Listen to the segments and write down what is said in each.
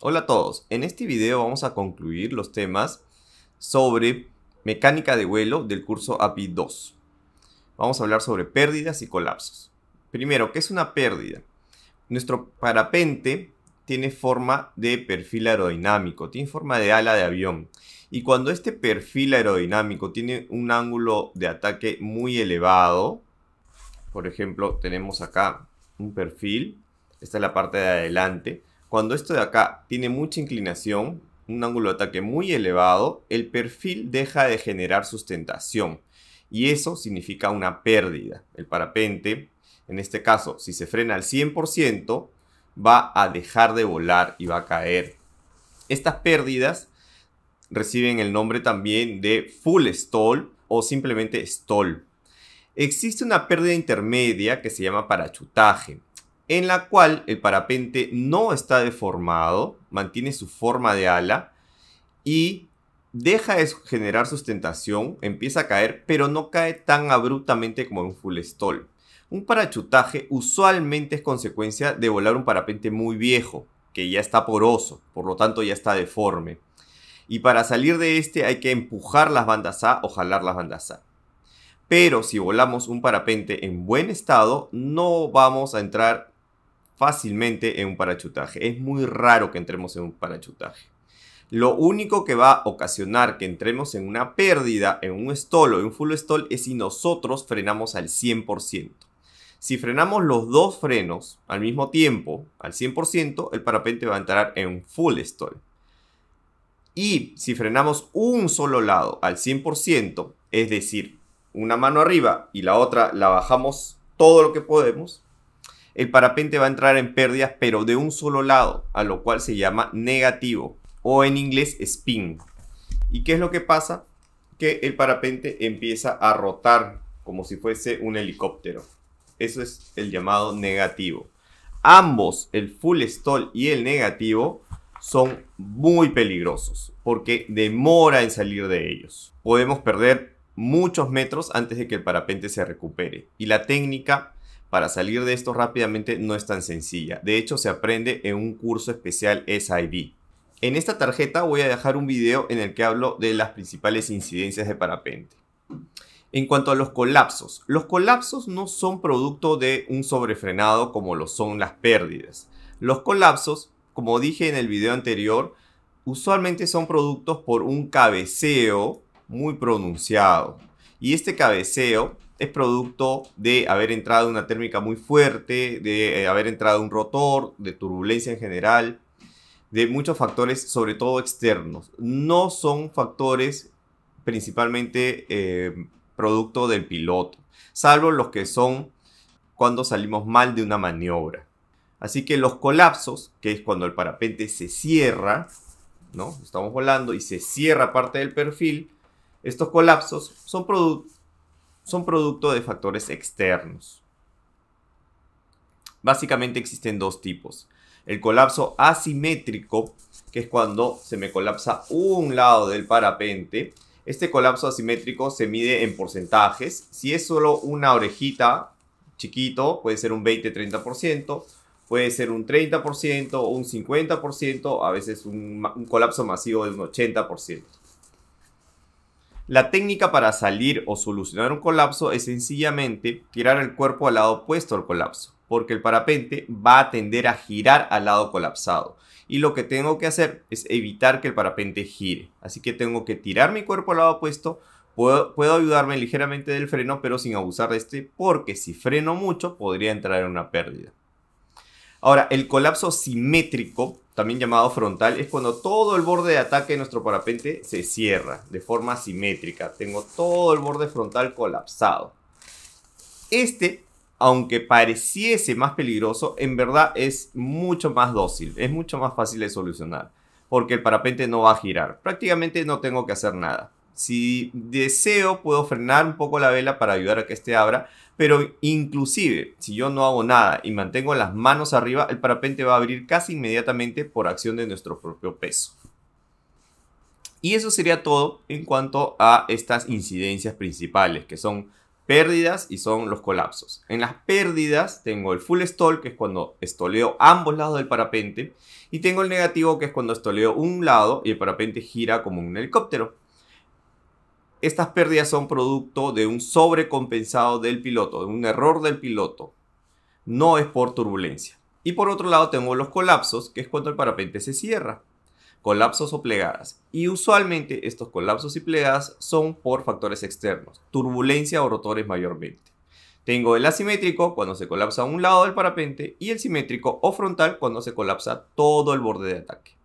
Hola a todos, en este video vamos a concluir los temas sobre mecánica de vuelo del curso API 2. Vamos a hablar sobre pérdidas y colapsos. Primero, ¿qué es una pérdida? Nuestro parapente tiene forma de perfil aerodinámico, tiene forma de ala de avión. Y cuando este perfil aerodinámico tiene un ángulo de ataque muy elevado, por ejemplo, tenemos acá un perfil, esta es la parte de adelante, cuando esto de acá tiene mucha inclinación, un ángulo de ataque muy elevado, el perfil deja de generar sustentación y eso significa una pérdida. El parapente, en este caso, si se frena al 100%, va a dejar de volar y va a caer. Estas pérdidas reciben el nombre también de full stall o simplemente stall. Existe una pérdida intermedia que se llama parachutaje en la cual el parapente no está deformado, mantiene su forma de ala y deja de generar sustentación, empieza a caer, pero no cae tan abruptamente como en un full stall. Un parachutaje usualmente es consecuencia de volar un parapente muy viejo, que ya está poroso, por lo tanto ya está deforme. Y para salir de este hay que empujar las bandas A o jalar las bandas A. Pero si volamos un parapente en buen estado, no vamos a entrar fácilmente en un parachutaje. Es muy raro que entremos en un parachutaje. Lo único que va a ocasionar que entremos en una pérdida, en un stall o en un full stall, es si nosotros frenamos al 100%. Si frenamos los dos frenos al mismo tiempo, al 100%, el parapente va a entrar en un full stall. Y si frenamos un solo lado al 100%, es decir, una mano arriba y la otra la bajamos todo lo que podemos, el parapente va a entrar en pérdidas pero de un solo lado, a lo cual se llama negativo o en inglés spin. ¿Y qué es lo que pasa? Que el parapente empieza a rotar como si fuese un helicóptero. Eso es el llamado negativo. Ambos, el full stall y el negativo, son muy peligrosos porque demora en salir de ellos. Podemos perder muchos metros antes de que el parapente se recupere. Y la técnica para salir de esto rápidamente no es tan sencilla. De hecho, se aprende en un curso especial SID. En esta tarjeta voy a dejar un video en el que hablo de las principales incidencias de parapente. En cuanto a los colapsos, los colapsos no son producto de un sobrefrenado como lo son las pérdidas. Los colapsos, como dije en el video anterior, usualmente son productos por un cabeceo muy pronunciado. Y este cabeceo es producto de haber entrado una térmica muy fuerte, de eh, haber entrado un rotor, de turbulencia en general, de muchos factores, sobre todo externos. No son factores principalmente eh, producto del piloto, salvo los que son cuando salimos mal de una maniobra. Así que los colapsos, que es cuando el parapente se cierra, ¿no? Estamos volando y se cierra parte del perfil, estos colapsos son, producto, son producto de factores externos. Básicamente existen dos tipos. El colapso asimétrico, que es cuando se me colapsa un lado del parapente. Este colapso asimétrico se mide en porcentajes. Si es solo una orejita chiquito, puede ser un 20-30%, puede ser un 30% o un 50%, a veces un, un colapso masivo de un 80%. La técnica para salir o solucionar un colapso es sencillamente tirar el cuerpo al lado opuesto al colapso, porque el parapente va a tender a girar al lado colapsado. Y lo que tengo que hacer es evitar que el parapente gire. Así que tengo que tirar mi cuerpo al lado opuesto, Puedo, puedo, ayudarme ligeramente del freno, pero sin abusar de este, porque si freno mucho podría entrar en una pérdida. Ahora, el colapso simétrico también llamado frontal, es cuando todo el borde de ataque de nuestro parapente se cierra de forma simétrica. Tengo todo el borde frontal colapsado. Este, aunque pareciese más peligroso, en verdad es mucho más dócil, es mucho más fácil de solucionar, porque el parapente no va a girar. Prácticamente no tengo que hacer nada. Si deseo, puedo frenar un poco la vela para ayudar a que este abra, pero inclusive si yo no hago nada y mantengo las manos arriba, el parapente va a abrir casi inmediatamente por acción de nuestro propio peso. Y eso sería todo en cuanto a estas incidencias principales, que son pérdidas y son los colapsos. En las pérdidas tengo el full stall, que es cuando estoleo ambos lados del parapente, y tengo el negativo, que es cuando estoleo un lado y el parapente gira como un helicóptero estas pérdidas son producto de un sobrecompensado del piloto, de un error del piloto. No es por turbulencia. Y por otro lado tengo los colapsos, que es cuando el parapente se cierra. Colapsos o plegadas. Y usualmente estos colapsos y plegadas son por factores externos, turbulencia o rotores mayormente. Tengo el asimétrico cuando se colapsa un lado del parapente y el simétrico o frontal cuando se colapsa todo el borde de ataque.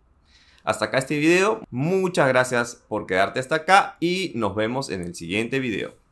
Hasta acá este video. Muchas gracias por quedarte hasta acá y nos vemos en el siguiente video.